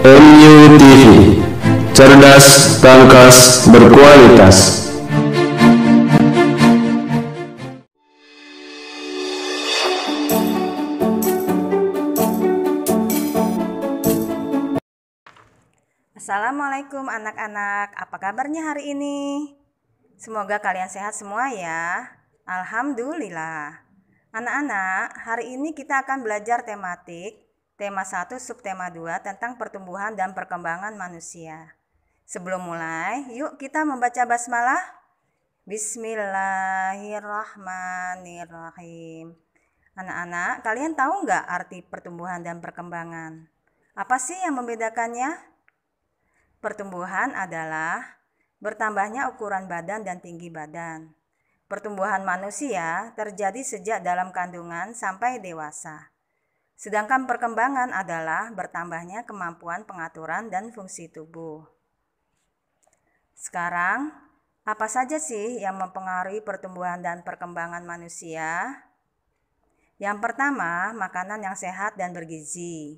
MUTV Cerdas, tangkas, berkualitas Assalamualaikum anak-anak, apa kabarnya hari ini? Semoga kalian sehat semua ya Alhamdulillah Anak-anak, hari ini kita akan belajar tematik tema 1 subtema 2 tentang pertumbuhan dan perkembangan manusia. Sebelum mulai, yuk kita membaca basmalah. Bismillahirrahmanirrahim. Anak-anak, kalian tahu nggak arti pertumbuhan dan perkembangan? Apa sih yang membedakannya? Pertumbuhan adalah bertambahnya ukuran badan dan tinggi badan. Pertumbuhan manusia terjadi sejak dalam kandungan sampai dewasa. Sedangkan perkembangan adalah bertambahnya kemampuan pengaturan dan fungsi tubuh. Sekarang, apa saja sih yang mempengaruhi pertumbuhan dan perkembangan manusia? Yang pertama, makanan yang sehat dan bergizi.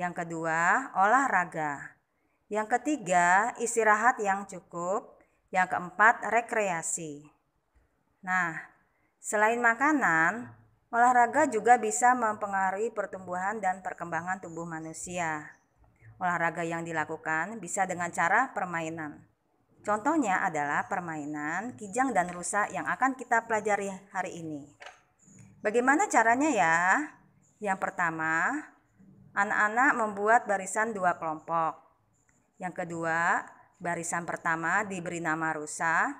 Yang kedua, olahraga. Yang ketiga, istirahat yang cukup. Yang keempat, rekreasi. Nah, selain makanan, Olahraga juga bisa mempengaruhi pertumbuhan dan perkembangan tubuh manusia. Olahraga yang dilakukan bisa dengan cara permainan. Contohnya adalah permainan kijang dan rusa yang akan kita pelajari hari ini. Bagaimana caranya ya? Yang pertama, anak-anak membuat barisan dua kelompok. Yang kedua, barisan pertama diberi nama rusa.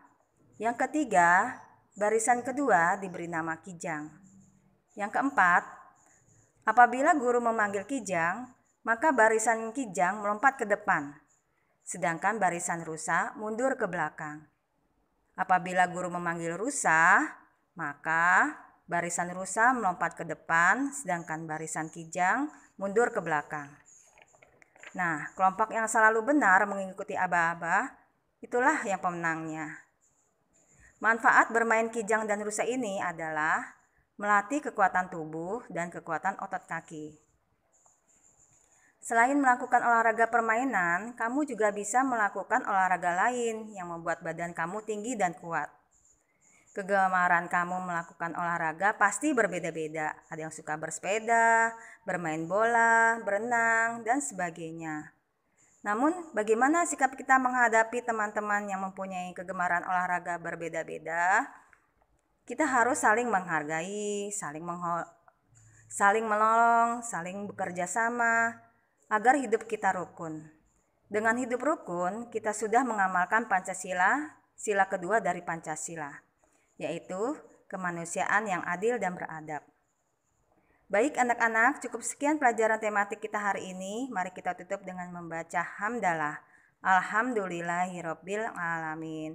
Yang ketiga, barisan kedua diberi nama kijang. Yang keempat, apabila guru memanggil kijang, maka barisan kijang melompat ke depan, sedangkan barisan rusa mundur ke belakang. Apabila guru memanggil rusa, maka barisan rusa melompat ke depan, sedangkan barisan kijang mundur ke belakang. Nah, kelompok yang selalu benar mengikuti aba-aba, itulah yang pemenangnya. Manfaat bermain kijang dan rusa ini adalah melatih kekuatan tubuh dan kekuatan otot kaki. Selain melakukan olahraga permainan, kamu juga bisa melakukan olahraga lain yang membuat badan kamu tinggi dan kuat. Kegemaran kamu melakukan olahraga pasti berbeda-beda. Ada yang suka bersepeda, bermain bola, berenang, dan sebagainya. Namun, bagaimana sikap kita menghadapi teman-teman yang mempunyai kegemaran olahraga berbeda-beda? kita harus saling menghargai, saling mengho saling menolong, saling bekerja sama agar hidup kita rukun. Dengan hidup rukun, kita sudah mengamalkan Pancasila, sila kedua dari Pancasila, yaitu kemanusiaan yang adil dan beradab. Baik anak-anak, cukup sekian pelajaran tematik kita hari ini. Mari kita tutup dengan membaca hamdalah. Alhamdulillahirabbil alamin.